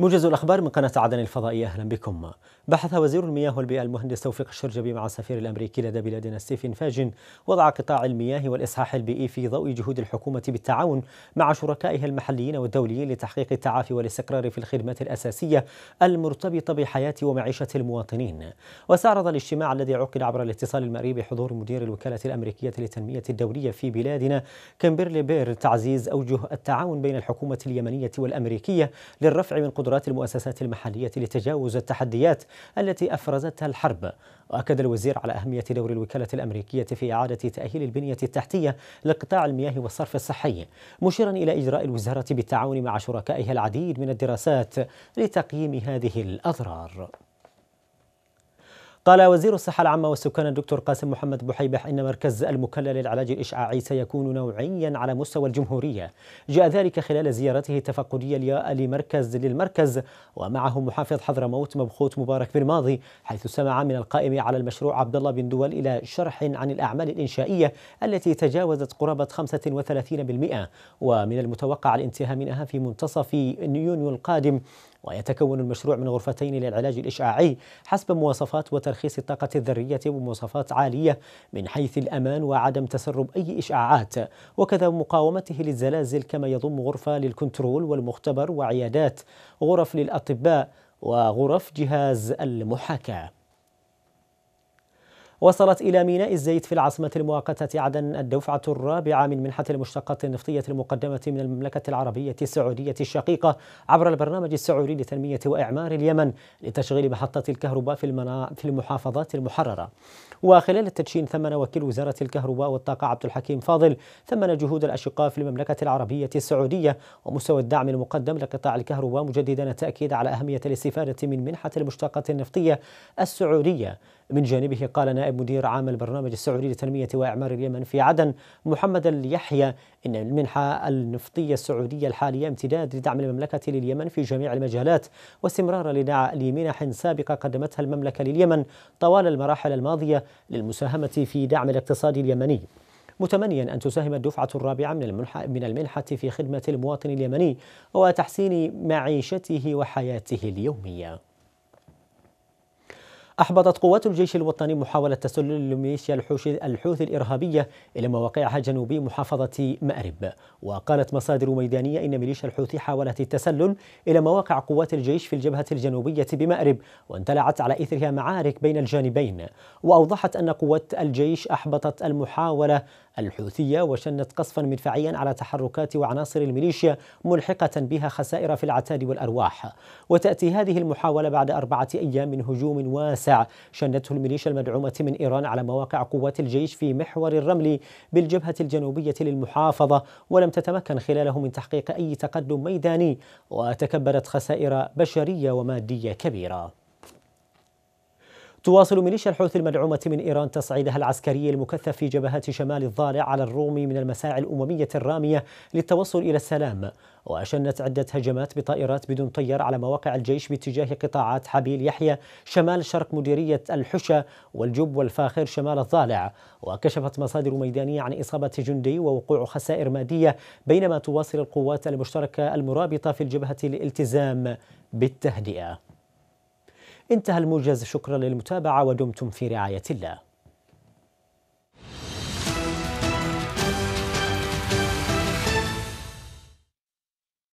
موجز الأخبار من قناة عدن الفضائية أهلا بكم بحث وزير المياه والبيئة المهندس توفيق الشرجبي مع السفير الأمريكي لدى بلادنا ستيفن فاجن وضع قطاع المياه والإصحاح البيئي في ضوء جهود الحكومة بالتعاون مع شركائها المحليين والدوليين لتحقيق التعافي والاستقرار في الخدمات الأساسية المرتبطة بحياة ومعيشة المواطنين واستعرض الاجتماع الذي عقد عبر الاتصال المرئي بحضور مدير الوكالة الأمريكية للتنمية الدولية في بلادنا كمبرلي بير تعزيز أوجه التعاون بين الحكومة اليمنية والأمريكية للرفع من قدرة قدرات المؤسسات المحلية لتجاوز التحديات التي أفرزتها الحرب وأكد الوزير على أهمية دور الوكالة الأمريكية في إعادة تأهيل البنية التحتية لقطاع المياه والصرف الصحي مشيرا إلى إجراء الوزارة بالتعاون مع شركائها العديد من الدراسات لتقييم هذه الأضرار قال وزير الصحة العامة والسكان الدكتور قاسم محمد بحيبح إن مركز المكلل للعلاج الإشعاعي سيكون نوعيا على مستوى الجمهورية جاء ذلك خلال زيارته التفقدية لمركز للمركز ومعه محافظ حضرموت مبخوت مبارك بالماضي حيث سمع من القائم على المشروع عبد الله بن دول إلى شرح عن الأعمال الإنشائية التي تجاوزت قرابة 35% ومن المتوقع الانتهاء منها في منتصف يونيو القادم ويتكون المشروع من غرفتين للعلاج الإشعاعي حسب مواصفات وترخيص الطاقة الذرية بمواصفات عالية من حيث الأمان وعدم تسرب أي إشعاعات وكذا مقاومته للزلازل كما يضم غرفة للكنترول والمختبر وعيادات غرف للأطباء وغرف جهاز المحاكاة وصلت إلى ميناء الزيت في العاصمة المؤقتة عدن الدفعة الرابعة من منحة المشتقات النفطية المقدمة من المملكة العربية السعودية الشقيقة عبر البرنامج السعودي لتنمية وإعمار اليمن لتشغيل محطة الكهرباء في, المنا... في المحافظات المحررة وخلال التدشين ثمن وكيل وزارة الكهرباء والطاقة عبد الحكيم فاضل ثمن جهود الأشقاء في المملكة العربية السعودية ومستوى الدعم المقدم لقطاع الكهرباء مجددا التأكيد على أهمية الاستفادة من منحة المشتقات النفطية السعودية من جانبه قال نائب مدير عام البرنامج السعودي لتنمية وإعمار اليمن في عدن محمد اليحيى إن المنحة النفطية السعودية الحالية امتداد لدعم المملكة لليمن في جميع المجالات واستمرار لمنح سابقة قدمتها المملكة لليمن طوال المراحل الماضية للمساهمة في دعم الاقتصاد اليمني متمنيا أن تساهم الدفعة الرابعة من المنحة, من المنحة في خدمة المواطن اليمني وتحسين معيشته وحياته اليومية أحبطت قوات الجيش الوطني محاولة تسلل الميليشيا الحوثي الإرهابية إلى مواقعها جنوبي محافظة مأرب وقالت مصادر ميدانية إن ميليشيا الحوثي حاولت التسلل إلى مواقع قوات الجيش في الجبهة الجنوبية بمأرب واندلعت على إثرها معارك بين الجانبين وأوضحت أن قوات الجيش أحبطت المحاولة الحوثية وشنت قصفا مدفعيا على تحركات وعناصر الميليشيا ملحقة بها خسائر في العتاد والأرواح وتأتي هذه المحاولة بعد أربعة أيام من هجوم واسع الساعة شنته الميليشيا المدعومة من إيران على مواقع قوات الجيش في محور الرمل بالجبهة الجنوبية للمحافظة ولم تتمكن خلاله من تحقيق أي تقدم ميداني وتكبرت خسائر بشرية ومادية كبيرة تواصل ميليشيا الحوثي المدعومة من إيران تصعيدها العسكري المكثف في جبهات شمال الضالع على الرغم من المساعي الأممية الرامية للتوصل إلى السلام وأشنت عدة هجمات بطائرات بدون طيار على مواقع الجيش باتجاه قطاعات حبيل يحيى شمال شرق مديرية الحشا والجب والفاخر شمال الضالع وكشفت مصادر ميدانية عن إصابة جندي ووقوع خسائر مادية بينما تواصل القوات المشتركة المرابطة في الجبهة الالتزام بالتهدئة انتهى الموجز شكرا للمتابعة ودمتم في رعاية الله